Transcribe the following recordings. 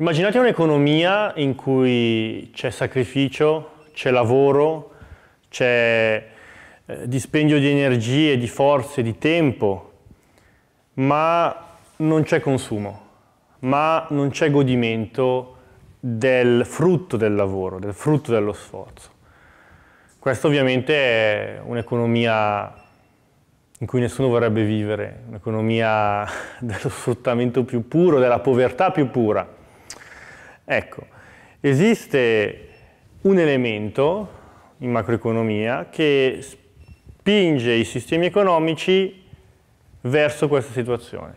Immaginate un'economia in cui c'è sacrificio, c'è lavoro, c'è eh, dispendio di energie, di forze, di tempo, ma non c'è consumo, ma non c'è godimento del frutto del lavoro, del frutto dello sforzo. Questa ovviamente è un'economia in cui nessuno vorrebbe vivere, un'economia dello sfruttamento più puro, della povertà più pura. Ecco, esiste un elemento in macroeconomia che spinge i sistemi economici verso questa situazione.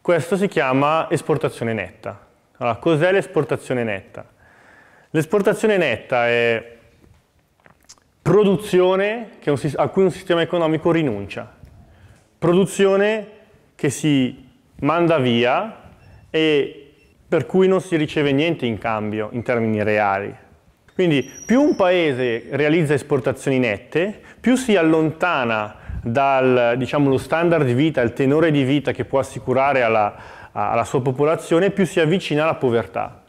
Questo si chiama esportazione netta. Allora, cos'è l'esportazione netta? L'esportazione netta è produzione un, a cui un sistema economico rinuncia, produzione che si manda via e per cui non si riceve niente in cambio in termini reali. Quindi più un paese realizza esportazioni nette, più si allontana dal diciamo, standard di vita, il tenore di vita che può assicurare alla, alla sua popolazione, più si avvicina alla povertà.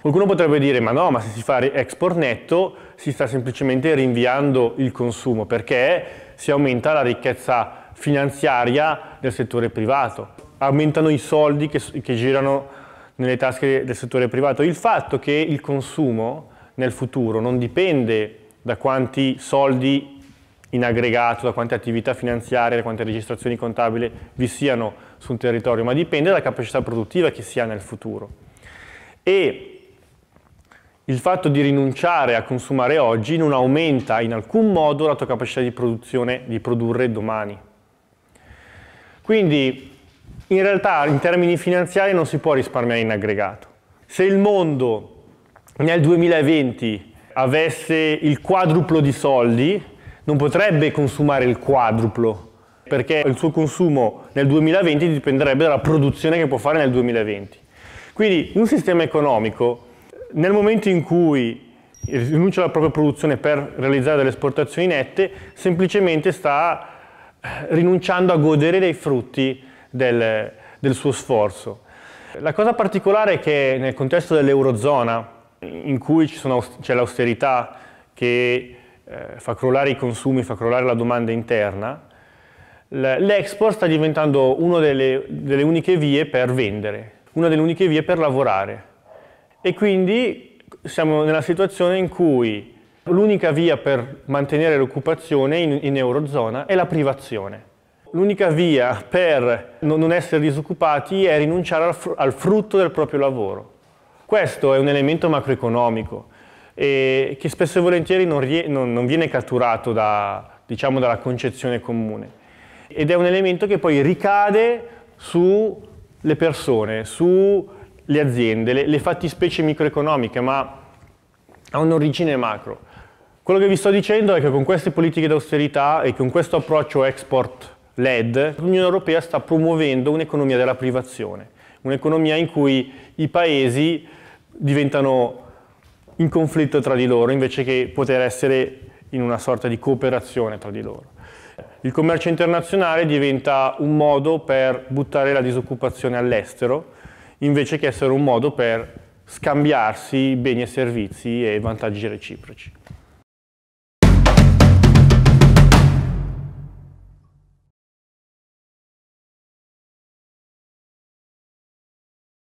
Qualcuno potrebbe dire, ma no, ma se si fa export netto si sta semplicemente rinviando il consumo perché si aumenta la ricchezza finanziaria del settore privato, aumentano i soldi che, che girano nelle tasche del settore privato. Il fatto che il consumo nel futuro non dipende da quanti soldi in aggregato, da quante attività finanziarie, da quante registrazioni contabili vi siano sul territorio, ma dipende dalla capacità produttiva che si ha nel futuro. E il fatto di rinunciare a consumare oggi non aumenta in alcun modo la tua capacità di produzione, di produrre domani. Quindi in realtà in termini finanziari non si può risparmiare in aggregato. Se il mondo nel 2020 avesse il quadruplo di soldi, non potrebbe consumare il quadruplo, perché il suo consumo nel 2020 dipenderebbe dalla produzione che può fare nel 2020. Quindi un sistema economico, nel momento in cui rinuncia alla propria produzione per realizzare delle esportazioni nette, semplicemente sta eh, rinunciando a godere dei frutti del, del suo sforzo. La cosa particolare è che nel contesto dell'Eurozona, in cui c'è l'austerità che eh, fa crollare i consumi, fa crollare la domanda interna, l'export sta diventando una delle, delle uniche vie per vendere, una delle uniche vie per lavorare. E quindi siamo nella situazione in cui l'unica via per mantenere l'occupazione in, in Eurozona è la privazione. L'unica via per non essere disoccupati è rinunciare al frutto del proprio lavoro. Questo è un elemento macroeconomico eh, che spesso e volentieri non, non, non viene catturato da, diciamo, dalla concezione comune. Ed è un elemento che poi ricade sulle persone, sulle aziende, le, le fattispecie microeconomiche, ma ha un'origine macro. Quello che vi sto dicendo è che con queste politiche d'austerità e con questo approccio export LED, l'Unione Europea sta promuovendo un'economia della privazione, un'economia in cui i paesi diventano in conflitto tra di loro invece che poter essere in una sorta di cooperazione tra di loro. Il commercio internazionale diventa un modo per buttare la disoccupazione all'estero invece che essere un modo per scambiarsi beni e servizi e vantaggi reciproci.